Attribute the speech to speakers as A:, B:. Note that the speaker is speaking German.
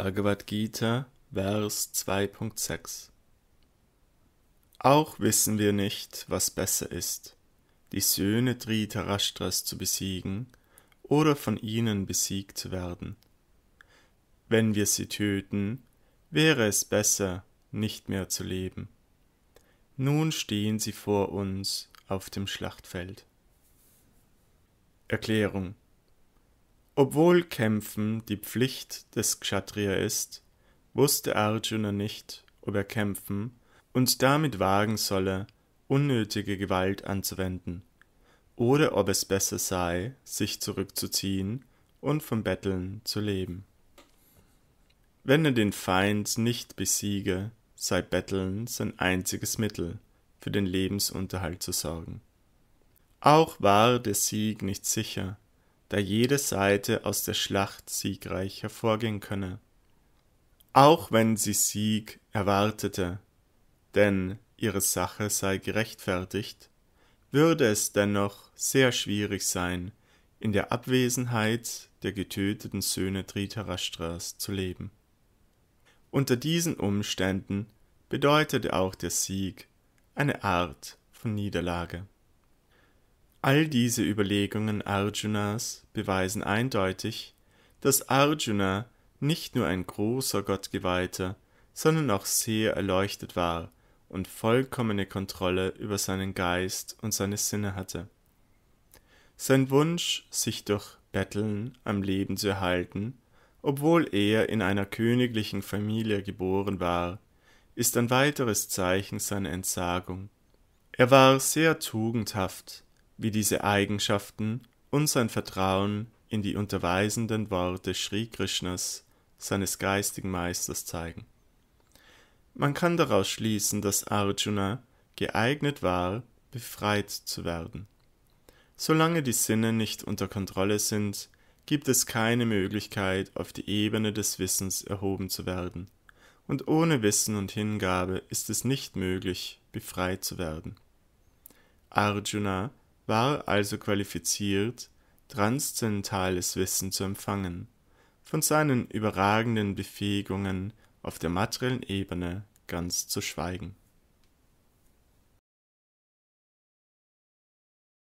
A: Bhagavad Gita, Vers 2.6 Auch wissen wir nicht, was besser ist, die Söhne Dhritarashtras zu besiegen oder von ihnen besiegt zu werden. Wenn wir sie töten, wäre es besser, nicht mehr zu leben. Nun stehen sie vor uns auf dem Schlachtfeld. Erklärung obwohl Kämpfen die Pflicht des Kshatriya ist, wusste Arjuna nicht, ob er kämpfen und damit wagen solle, unnötige Gewalt anzuwenden, oder ob es besser sei, sich zurückzuziehen und vom Betteln zu leben. Wenn er den Feind nicht besiege, sei Betteln sein einziges Mittel, für den Lebensunterhalt zu sorgen. Auch war der Sieg nicht sicher, da jede Seite aus der Schlacht siegreich hervorgehen könne. Auch wenn sie Sieg erwartete, denn ihre Sache sei gerechtfertigt, würde es dennoch sehr schwierig sein, in der Abwesenheit der getöteten Söhne Dhritarashtras zu leben. Unter diesen Umständen bedeutete auch der Sieg eine Art von Niederlage. All diese Überlegungen Arjunas beweisen eindeutig, dass Arjuna nicht nur ein großer Gottgeweihter, sondern auch sehr erleuchtet war und vollkommene Kontrolle über seinen Geist und seine Sinne hatte. Sein Wunsch, sich durch Betteln am Leben zu erhalten, obwohl er in einer königlichen Familie geboren war, ist ein weiteres Zeichen seiner Entsagung. Er war sehr tugendhaft wie diese Eigenschaften und sein Vertrauen in die unterweisenden Worte Sri Krishnas, seines geistigen Meisters, zeigen. Man kann daraus schließen, dass Arjuna geeignet war, befreit zu werden. Solange die Sinne nicht unter Kontrolle sind, gibt es keine Möglichkeit, auf die Ebene des Wissens erhoben zu werden, und ohne Wissen und Hingabe ist es nicht möglich, befreit zu werden. Arjuna war also qualifiziert, transzendentales Wissen zu empfangen. Von seinen überragenden Befähigungen auf der materiellen Ebene ganz zu schweigen